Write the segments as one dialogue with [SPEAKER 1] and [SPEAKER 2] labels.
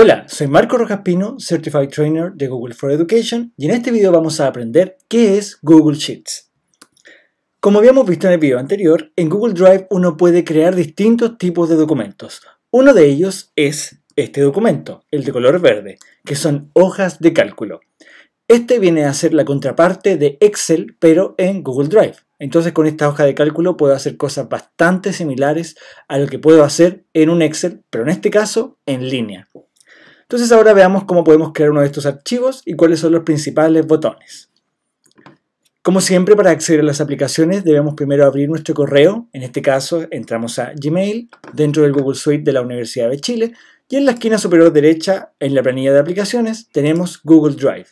[SPEAKER 1] Hola, soy Marco Rojaspino, Certified Trainer de Google for Education y en este video vamos a aprender qué es Google Sheets. Como habíamos visto en el video anterior, en Google Drive uno puede crear distintos tipos de documentos. Uno de ellos es este documento, el de color verde, que son hojas de cálculo. Este viene a ser la contraparte de Excel, pero en Google Drive. Entonces con esta hoja de cálculo puedo hacer cosas bastante similares a lo que puedo hacer en un Excel, pero en este caso en línea. Entonces ahora veamos cómo podemos crear uno de estos archivos y cuáles son los principales botones. Como siempre, para acceder a las aplicaciones debemos primero abrir nuestro correo. En este caso, entramos a Gmail dentro del Google Suite de la Universidad de Chile y en la esquina superior derecha, en la planilla de aplicaciones, tenemos Google Drive.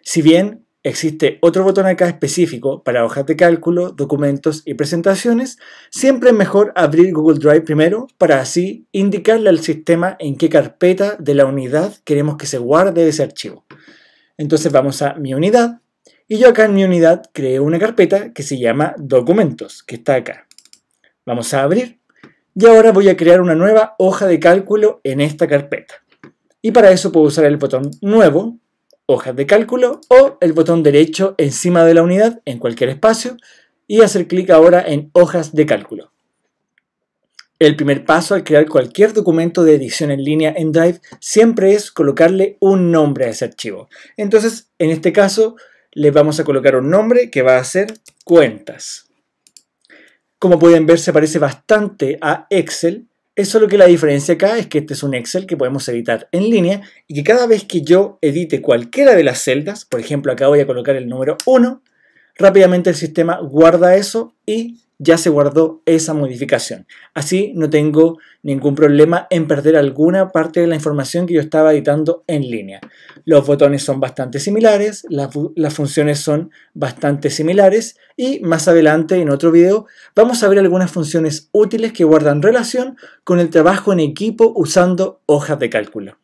[SPEAKER 1] Si bien Existe otro botón acá específico para hojas de cálculo, documentos y presentaciones. Siempre es mejor abrir Google Drive primero para así indicarle al sistema en qué carpeta de la unidad queremos que se guarde ese archivo. Entonces vamos a mi unidad y yo acá en mi unidad creé una carpeta que se llama documentos, que está acá. Vamos a abrir y ahora voy a crear una nueva hoja de cálculo en esta carpeta. Y para eso puedo usar el botón nuevo hojas de cálculo o el botón derecho encima de la unidad en cualquier espacio y hacer clic ahora en hojas de cálculo. El primer paso al crear cualquier documento de edición en línea en Drive siempre es colocarle un nombre a ese archivo. Entonces, en este caso, le vamos a colocar un nombre que va a ser cuentas. Como pueden ver, se parece bastante a Excel, es lo que la diferencia acá es que este es un Excel que podemos editar en línea y que cada vez que yo edite cualquiera de las celdas, por ejemplo acá voy a colocar el número 1, rápidamente el sistema guarda eso y ya se guardó esa modificación. Así no tengo ningún problema en perder alguna parte de la información que yo estaba editando en línea. Los botones son bastante similares, las, funciones son bastante similares y más adelante en otro video vamos a ver algunas funciones útiles que guardan relación con el trabajo en equipo usando hojas de cálculo.